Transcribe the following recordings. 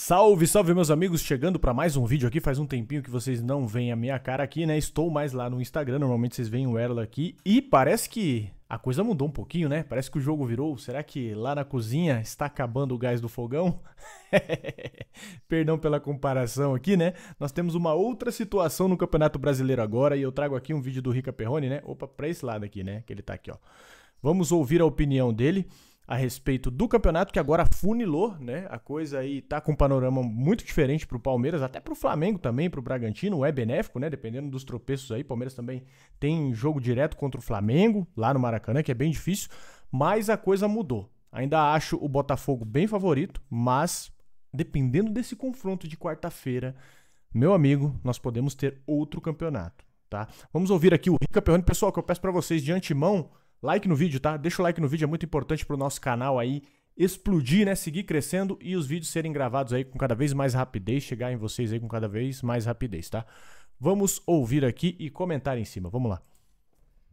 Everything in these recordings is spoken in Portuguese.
Salve, salve meus amigos, chegando para mais um vídeo aqui, faz um tempinho que vocês não veem a minha cara aqui, né? Estou mais lá no Instagram, normalmente vocês veem o Erla aqui e parece que a coisa mudou um pouquinho, né? Parece que o jogo virou. Será que lá na cozinha está acabando o gás do fogão? Perdão pela comparação aqui, né? Nós temos uma outra situação no Campeonato Brasileiro agora e eu trago aqui um vídeo do Rica Perrone, né? Opa, para esse lado aqui, né? Que ele tá aqui, ó. Vamos ouvir a opinião dele a respeito do campeonato, que agora funilou, né? A coisa aí tá com um panorama muito diferente pro Palmeiras, até pro Flamengo também, pro Bragantino, é benéfico, né? Dependendo dos tropeços aí, Palmeiras também tem jogo direto contra o Flamengo, lá no Maracanã, que é bem difícil, mas a coisa mudou. Ainda acho o Botafogo bem favorito, mas dependendo desse confronto de quarta-feira, meu amigo, nós podemos ter outro campeonato, tá? Vamos ouvir aqui o Rica Perrone. Pessoal, que eu peço para vocês de antemão Like no vídeo, tá? Deixa o like no vídeo, é muito importante para o nosso canal aí explodir, né? Seguir crescendo e os vídeos serem gravados aí com cada vez mais rapidez, chegar em vocês aí com cada vez mais rapidez, tá? Vamos ouvir aqui e comentar em cima. Vamos lá.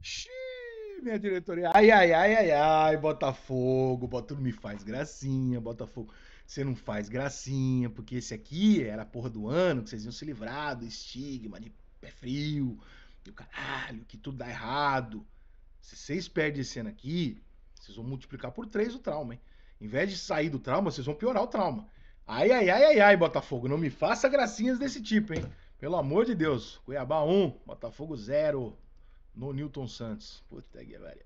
Xiii, minha diretoria. Ai, ai, ai, ai, ai, Botafogo. Botafogo me faz gracinha, Botafogo. Você não faz gracinha, porque esse aqui era a porra do ano que vocês iam se livrar do estigma de pé frio, e o caralho, que tudo dá errado. Se vocês perdem esse ano aqui, vocês vão multiplicar por três o trauma, hein? Em vez de sair do trauma, vocês vão piorar o trauma. Ai, ai, ai, ai, ai, Botafogo, não me faça gracinhas desse tipo, hein? Pelo amor de Deus. Cuiabá 1, Botafogo 0 no Newton Santos. Puta que pariu.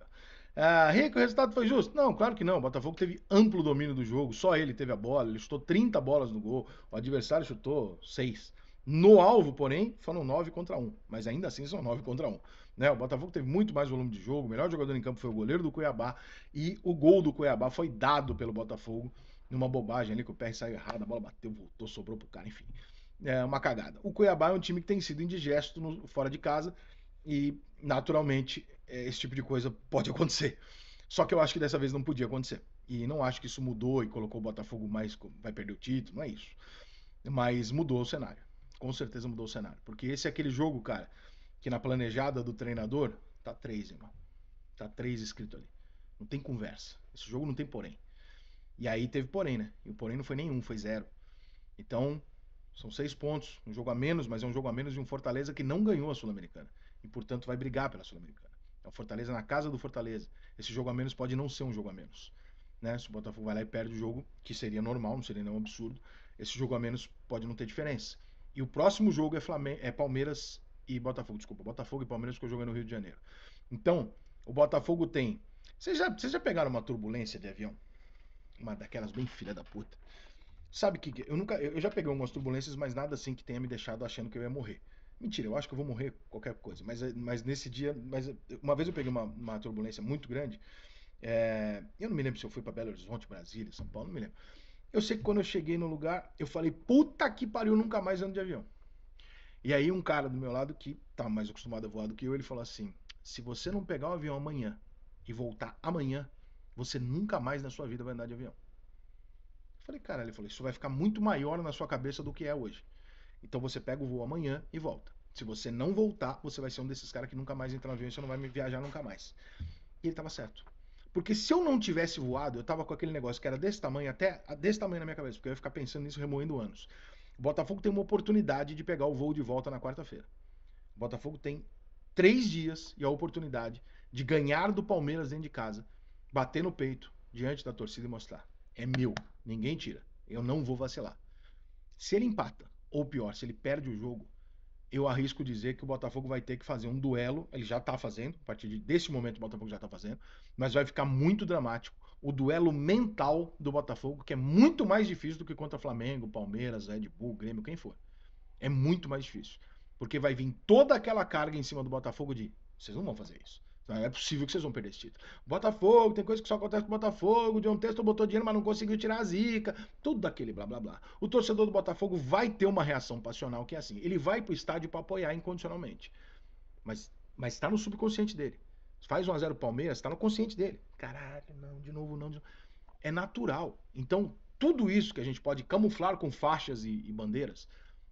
Ah, Rico, o resultado foi justo? Não, claro que não. O Botafogo teve amplo domínio do jogo, só ele teve a bola, ele chutou 30 bolas no gol, o adversário chutou 6. No alvo, porém, foram 9 contra 1. Mas ainda assim são 9 contra 1. Né? O Botafogo teve muito mais volume de jogo. O melhor jogador em campo foi o goleiro do Cuiabá. E o gol do Cuiabá foi dado pelo Botafogo numa bobagem ali que o PR saiu errado, a bola bateu, voltou, sobrou pro cara, enfim. É uma cagada. O Cuiabá é um time que tem sido indigesto no, fora de casa e, naturalmente, é, esse tipo de coisa pode acontecer. Só que eu acho que dessa vez não podia acontecer. E não acho que isso mudou e colocou o Botafogo mais. vai perder o título, não é isso. Mas mudou o cenário com certeza mudou o cenário. Porque esse é aquele jogo, cara, que na planejada do treinador, tá três, irmão. Tá três escrito ali. Não tem conversa. Esse jogo não tem porém. E aí teve porém, né? E o porém não foi nenhum, foi zero. Então, são seis pontos. Um jogo a menos, mas é um jogo a menos de um Fortaleza que não ganhou a Sul-Americana. E, portanto, vai brigar pela Sul-Americana. É o Fortaleza na casa do Fortaleza. Esse jogo a menos pode não ser um jogo a menos. Né? Se o Botafogo vai lá e perde o jogo, que seria normal, não seria nenhum absurdo, esse jogo a menos pode não ter diferença. E o próximo jogo é, Flamengo, é Palmeiras e Botafogo. Desculpa, Botafogo e Palmeiras, que eu jogo no Rio de Janeiro. Então, o Botafogo tem. Vocês já, vocês já pegaram uma turbulência de avião? Uma daquelas bem filha da puta. Sabe que eu nunca. Eu já peguei algumas turbulências, mas nada assim que tenha me deixado achando que eu ia morrer. Mentira, eu acho que eu vou morrer qualquer coisa. Mas, mas nesse dia. Mas uma vez eu peguei uma, uma turbulência muito grande. É, eu não me lembro se eu fui para Belo Horizonte, Brasília, São Paulo, não me lembro. Eu sei que quando eu cheguei no lugar, eu falei, puta que pariu, nunca mais ando de avião. E aí um cara do meu lado que tá mais acostumado a voar do que eu, ele falou assim: se você não pegar o avião amanhã e voltar amanhã, você nunca mais na sua vida vai andar de avião. Eu falei, cara, ele falou, isso vai ficar muito maior na sua cabeça do que é hoje. Então você pega o voo amanhã e volta. Se você não voltar, você vai ser um desses caras que nunca mais entra no avião e você não vai viajar nunca mais. E ele tava certo. Porque se eu não tivesse voado, eu tava com aquele negócio que era desse tamanho, até desse tamanho na minha cabeça, porque eu ia ficar pensando nisso remoendo anos. O Botafogo tem uma oportunidade de pegar o voo de volta na quarta-feira. O Botafogo tem três dias e a oportunidade de ganhar do Palmeiras dentro de casa, bater no peito diante da torcida e mostrar: é meu, ninguém tira, eu não vou vacilar. Se ele empata, ou pior, se ele perde o jogo, eu arrisco dizer que o Botafogo vai ter que fazer um duelo, ele já está fazendo, a partir desse momento o Botafogo já está fazendo, mas vai ficar muito dramático o duelo mental do Botafogo, que é muito mais difícil do que contra Flamengo, Palmeiras, Red Bull, Grêmio, quem for. É muito mais difícil. Porque vai vir toda aquela carga em cima do Botafogo de vocês não vão fazer isso. Tá, é possível que vocês vão perder esse título. Botafogo, tem coisa que só acontece com o Botafogo. um Texto botou dinheiro, mas não conseguiu tirar a zica. Tudo daquele blá blá blá. O torcedor do Botafogo vai ter uma reação passional que é assim. Ele vai pro estádio para apoiar incondicionalmente. Mas mas está no subconsciente dele. Faz 1 a 0 Palmeiras, está no consciente dele. Caralho, não, de novo não. De novo. É natural. Então, tudo isso que a gente pode camuflar com faixas e, e bandeiras,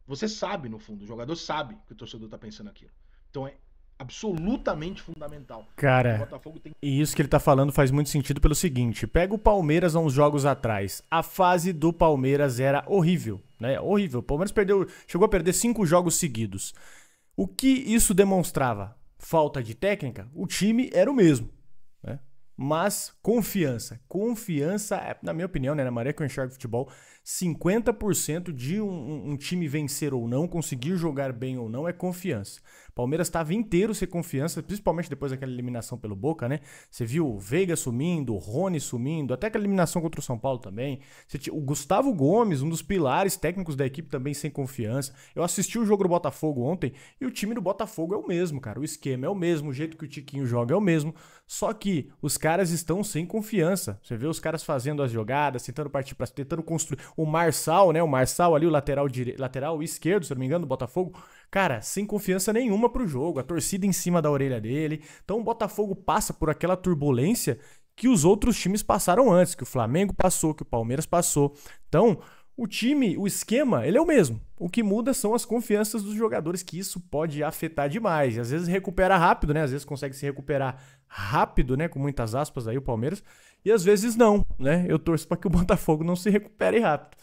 você sabe no fundo, o jogador sabe que o torcedor está pensando aquilo. Então é absolutamente fundamental. Cara, tem... e isso que ele tá falando faz muito sentido pelo seguinte: pega o Palmeiras há uns jogos atrás. A fase do Palmeiras era horrível, né? Horrível. O Palmeiras perdeu, chegou a perder cinco jogos seguidos. O que isso demonstrava? Falta de técnica? O time era o mesmo. Né? Mas confiança. Confiança, é, na minha opinião, né? Na maioria que eu enxergo futebol, 50% de um, um, time vencer ou não, conseguir jogar bem ou não, é confiança. Palmeiras estava inteiro sem confiança, principalmente depois daquela eliminação pelo Boca, né? Você viu o Veiga sumindo, o Rony sumindo, até aquela eliminação contra o São Paulo também. o Gustavo Gomes, um dos pilares técnicos da equipe, também sem confiança. Eu assisti o jogo do Botafogo ontem e o time do Botafogo é o mesmo, cara. O esquema é o mesmo, o jeito que o Tiquinho joga é o mesmo. Só que os caras estão sem confiança. Você vê os caras fazendo as jogadas, tentando partir para tentando construir o Marçal, né? O Marçal ali, o lateral, dire... lateral esquerdo, se não me engano, do Botafogo. Cara, sem confiança nenhuma pro jogo, a torcida em cima da orelha dele. Então o Botafogo passa por aquela turbulência que os outros times passaram antes, que o Flamengo passou, que o Palmeiras passou. Então, o time, o esquema, ele é o mesmo. O que muda são as confianças dos jogadores, que isso pode afetar demais. E às vezes recupera rápido, né? Às vezes consegue se recuperar rápido, né? Com muitas aspas aí o Palmeiras. E às vezes não, né? Eu torço para que o Botafogo não se recupere rápido.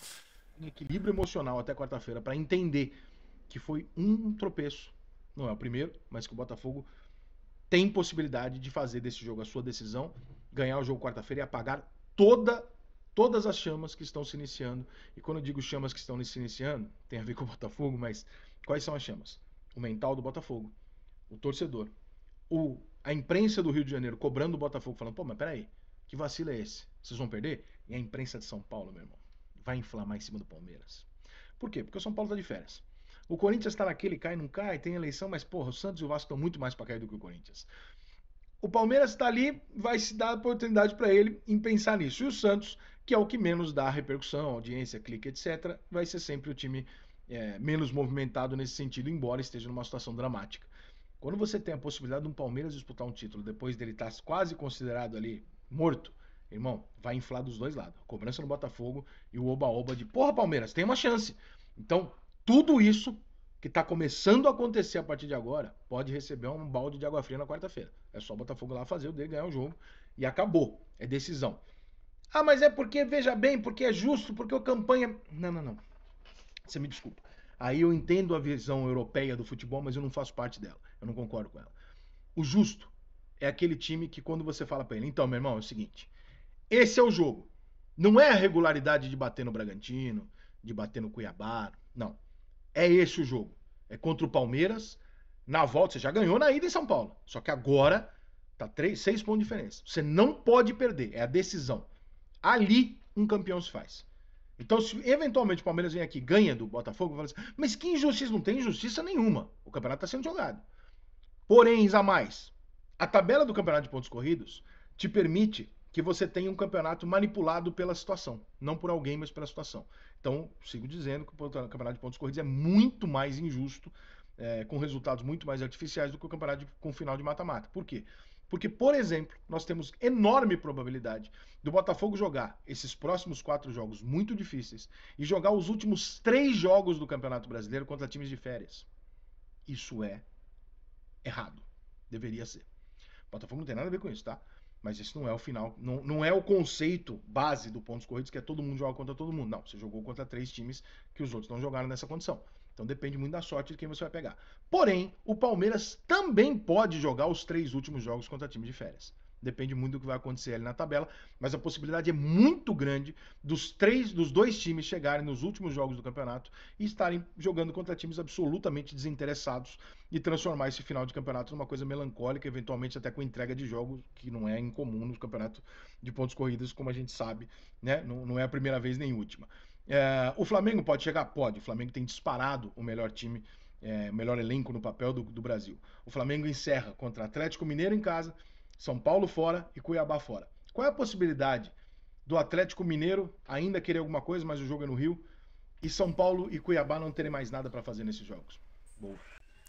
Um equilíbrio emocional até quarta-feira para entender que foi um tropeço, não é o primeiro, mas que o Botafogo tem possibilidade de fazer desse jogo a sua decisão, ganhar o jogo quarta-feira e apagar toda todas as chamas que estão se iniciando. E quando eu digo chamas que estão se iniciando, tem a ver com o Botafogo, mas quais são as chamas? O mental do Botafogo, o torcedor, o, a imprensa do Rio de Janeiro cobrando o Botafogo, falando, pô, mas peraí, que vacilo é esse? Vocês vão perder? E a imprensa de São Paulo, meu irmão, vai inflamar em cima do Palmeiras. Por quê? Porque o São Paulo tá de férias. O Corinthians tá naquele cai, não cai, tem eleição, mas porra, o Santos e o Vasco estão muito mais para cair do que o Corinthians. O Palmeiras está ali, vai se dar a oportunidade para ele em pensar nisso. E o Santos, que é o que menos dá repercussão, audiência, clique, etc., vai ser sempre o time é, menos movimentado nesse sentido, embora esteja numa situação dramática. Quando você tem a possibilidade de um Palmeiras disputar um título, depois dele estar tá quase considerado ali morto. Irmão, vai inflar dos dois lados. A cobrança no Botafogo e o oba-oba de porra, Palmeiras, tem uma chance. Então, tudo isso que está começando a acontecer a partir de agora pode receber um balde de água fria na quarta-feira. É só o Botafogo lá fazer o dele, ganhar o jogo e acabou. É decisão. Ah, mas é porque, veja bem, porque é justo, porque a campanha. Não, não, não. Você me desculpa. Aí eu entendo a visão europeia do futebol, mas eu não faço parte dela. Eu não concordo com ela. O justo é aquele time que quando você fala para ele, então, meu irmão, é o seguinte, esse é o jogo. Não é a regularidade de bater no Bragantino, de bater no Cuiabá, não. É esse o jogo. É contra o Palmeiras. Na volta, você já ganhou na ida em São Paulo. Só que agora tá três, seis pontos de diferença. Você não pode perder. É a decisão. Ali um campeão se faz. Então, se eventualmente o Palmeiras vem aqui ganha do Botafogo, fala assim, mas que injustiça? Não tem injustiça nenhuma. O campeonato está sendo jogado. Porém, a mais, a tabela do campeonato de pontos corridos te permite que você tenha um campeonato manipulado pela situação, não por alguém, mas pela situação. Então, sigo dizendo que o campeonato de pontos corridos é muito mais injusto, é, com resultados muito mais artificiais do que o campeonato de, com final de mata-mata. Por quê? Porque, por exemplo, nós temos enorme probabilidade do Botafogo jogar esses próximos quatro jogos muito difíceis e jogar os últimos três jogos do Campeonato Brasileiro contra times de férias. Isso é errado. Deveria ser. Botafogo não tem nada a ver com isso, tá? Mas isso não é o final, não, não é o conceito base do pontos corridos, que é todo mundo joga contra todo mundo. Não, você jogou contra três times que os outros não jogaram nessa condição. Então depende muito da sorte de quem você vai pegar. Porém, o Palmeiras também pode jogar os três últimos jogos contra time de férias. Depende muito do que vai acontecer ali na tabela, mas a possibilidade é muito grande dos três, dos dois times chegarem nos últimos jogos do campeonato e estarem jogando contra times absolutamente desinteressados e transformar esse final de campeonato numa coisa melancólica, eventualmente até com entrega de jogos que não é incomum no campeonato de pontos corridos, como a gente sabe, né? Não, não é a primeira vez nem última. É, o Flamengo pode chegar? Pode. O Flamengo tem disparado o melhor time, é, melhor elenco no papel do, do Brasil. O Flamengo encerra contra Atlético Mineiro em casa, são Paulo fora e Cuiabá fora. Qual é a possibilidade do Atlético Mineiro ainda querer alguma coisa, mas o jogo é no Rio, e São Paulo e Cuiabá não terem mais nada para fazer nesses jogos? Boa.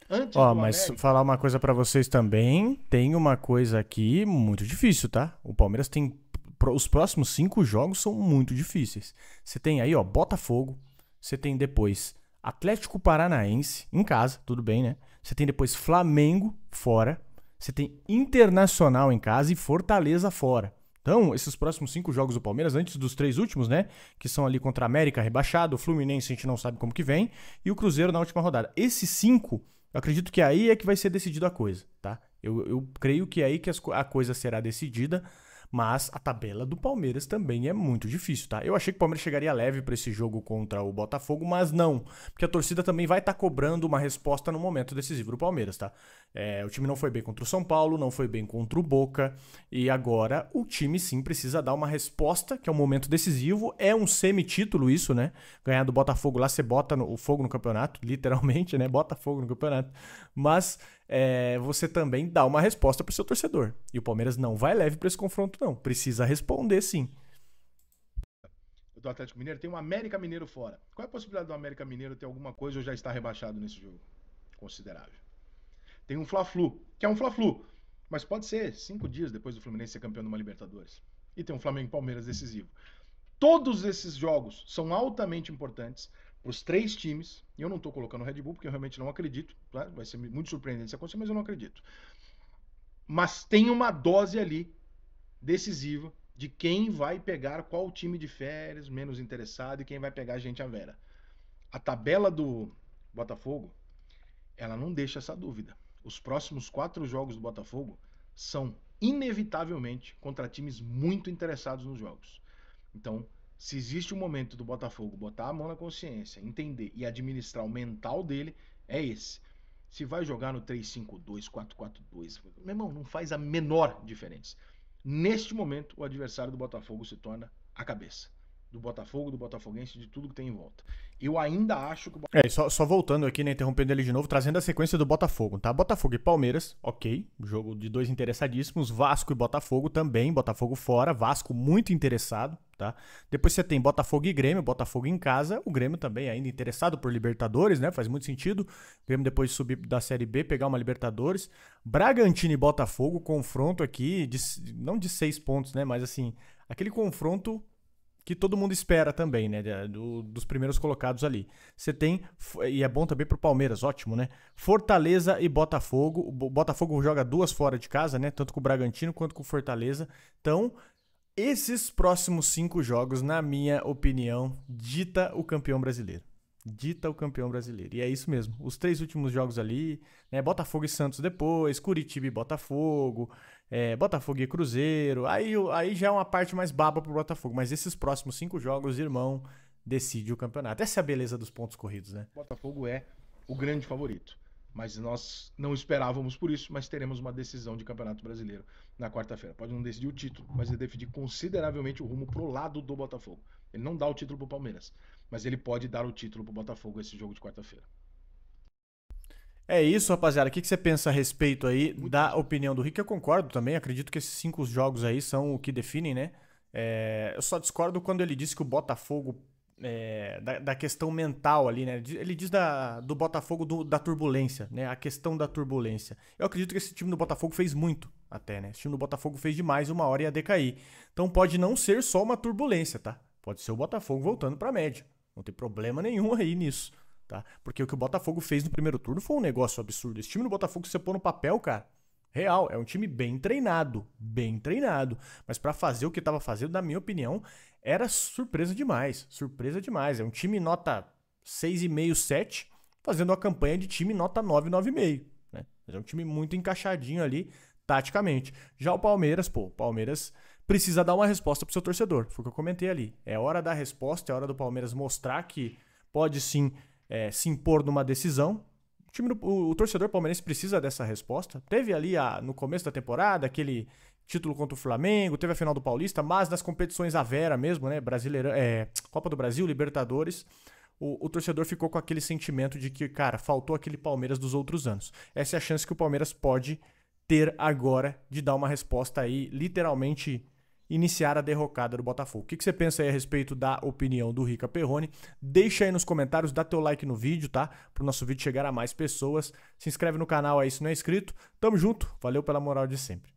Antes Ó, mas América... falar uma coisa para vocês também, tem uma coisa aqui muito difícil, tá? O Palmeiras tem os próximos cinco jogos são muito difíceis. Você tem aí, ó, Botafogo. Você tem depois Atlético Paranaense em casa, tudo bem, né? Você tem depois Flamengo fora. Você tem Internacional em casa e Fortaleza fora. Então, esses próximos cinco jogos do Palmeiras, antes dos três últimos, né? Que são ali contra a América, rebaixado, o Fluminense a gente não sabe como que vem, e o Cruzeiro na última rodada. Esses cinco, eu acredito que aí é que vai ser decidida a coisa, tá? Eu, eu creio que é aí que as, a coisa será decidida mas a tabela do Palmeiras também é muito difícil, tá? Eu achei que o Palmeiras chegaria leve para esse jogo contra o Botafogo, mas não, porque a torcida também vai estar tá cobrando uma resposta no momento decisivo do Palmeiras, tá? É, o time não foi bem contra o São Paulo, não foi bem contra o Boca, e agora o time sim precisa dar uma resposta, que é um momento decisivo, é um semi-título isso, né? Ganhar do Botafogo lá, você bota no, o fogo no campeonato, literalmente, né? Bota fogo no campeonato. Mas é, você também dá uma resposta para o seu torcedor. E o Palmeiras não vai leve para esse confronto, não. Precisa responder, sim. Do Atlético Mineiro tem um América Mineiro fora. Qual é a possibilidade do América Mineiro ter alguma coisa ou já estar rebaixado nesse jogo? Considerável. Tem um Fla-Flu, que é um Fla-Flu, mas pode ser cinco dias depois do Fluminense ser campeão de uma Libertadores. E tem um Flamengo Palmeiras decisivo. Todos esses jogos são altamente importantes para os três times, e eu não estou colocando o Red Bull porque eu realmente não acredito, né? vai ser muito surpreendente se acontecer, mas eu não acredito. Mas tem uma dose ali decisiva de quem vai pegar qual time de férias menos interessado e quem vai pegar a gente à vera. A tabela do Botafogo, ela não deixa essa dúvida. Os próximos quatro jogos do Botafogo são inevitavelmente contra times muito interessados nos jogos. Então, se existe um momento do Botafogo botar a mão na consciência, entender e administrar o mental dele, é esse. Se vai jogar no 3-5-2, 4-4-2, meu irmão, não faz a menor diferença. Neste momento, o adversário do Botafogo se torna a cabeça do Botafogo, do Botafoguense, de tudo que tem em volta. Eu ainda acho que o Botafogo... É, só, só voltando aqui, né, interrompendo ele de novo, trazendo a sequência do Botafogo, tá? Botafogo e Palmeiras, ok, jogo de dois interessadíssimos, Vasco e Botafogo também, Botafogo fora, Vasco muito interessado, tá? Depois você tem Botafogo e Grêmio, Botafogo em casa, o Grêmio também ainda interessado por Libertadores, né? Faz muito sentido. O Grêmio depois subir da Série B, pegar uma Libertadores. Bragantino e Botafogo, confronto aqui, de, não de seis pontos, né? Mas assim, aquele confronto que todo mundo espera também, né? Eh, do, dos primeiros colocados ali. Você tem, e é bom também pro Palmeiras, ótimo, né? Fortaleza e Botafogo. O Botafogo joga duas fora de casa, né? Tanto com o Bragantino quanto com o Fortaleza. Então, esses próximos cinco jogos, na minha opinião, dita o campeão brasileiro. Dita o campeão brasileiro. E é isso mesmo. Os três últimos jogos ali, né? Botafogo e Santos depois, Curitiba e Botafogo, é, Botafogo e Cruzeiro. Aí, aí já é uma parte mais baba pro Botafogo. Mas esses próximos cinco jogos, irmão, decide o campeonato. Essa é a beleza dos pontos corridos, né? Botafogo é o grande favorito. Mas nós não esperávamos por isso, mas teremos uma decisão de Campeonato Brasileiro na quarta-feira. Pode não decidir o título, mas ele decidir consideravelmente o rumo pro lado do Botafogo. Ele não dá o título pro Palmeiras, mas ele pode dar o título pro Botafogo esse jogo de quarta-feira. É isso, rapaziada. O que, você pensa a respeito aí Muito da bom. opinião do Rick? Eu concordo também. Acredito que esses cinco jogos aí são o que definem, né? É, eu só discordo quando ele disse que o Botafogo. É, da, da, questão mental ali, né? Ele diz da, do Botafogo do, da turbulência, né? A questão da turbulência. Eu acredito que esse time do Botafogo fez muito, até, né? Esse time do Botafogo fez demais, uma hora ia decair. Então pode não ser só uma turbulência, tá? Pode ser o Botafogo voltando pra média. Não tem problema nenhum aí nisso tá? Porque o que o Botafogo fez no primeiro turno foi um negócio absurdo. Esse time do Botafogo você pôr no papel, cara. Real, é um time bem treinado, bem treinado, mas para fazer o que estava fazendo, na minha opinião, era surpresa demais, surpresa demais. É um time nota 6,5, 7, fazendo uma campanha de time nota 9, 9,5, né? Mas é um time muito encaixadinho ali taticamente. Já o Palmeiras, pô, o Palmeiras precisa dar uma resposta pro seu torcedor, foi o que eu comentei ali. É hora da resposta, é hora do Palmeiras mostrar que pode sim é, se impor numa decisão. O, time do, o, o, torcedor palmeirense precisa dessa resposta. Teve ali a, no começo da temporada aquele título contra o Flamengo, teve a final do Paulista, mas nas competições à Vera mesmo, né? Brasileira, é, Copa do Brasil, Libertadores. O, o, torcedor ficou com aquele sentimento de que, cara, faltou aquele Palmeiras dos outros anos. Essa é a chance que o Palmeiras pode ter agora de dar uma resposta aí, literalmente iniciar a derrocada do Botafogo. O que, que, você pensa aí a respeito da opinião do Rica Perrone? Deixa aí nos comentários, dá teu like no vídeo, tá? Para o nosso vídeo chegar a mais pessoas. Se inscreve no canal aí se não é inscrito. Tamo junto, valeu pela moral de sempre.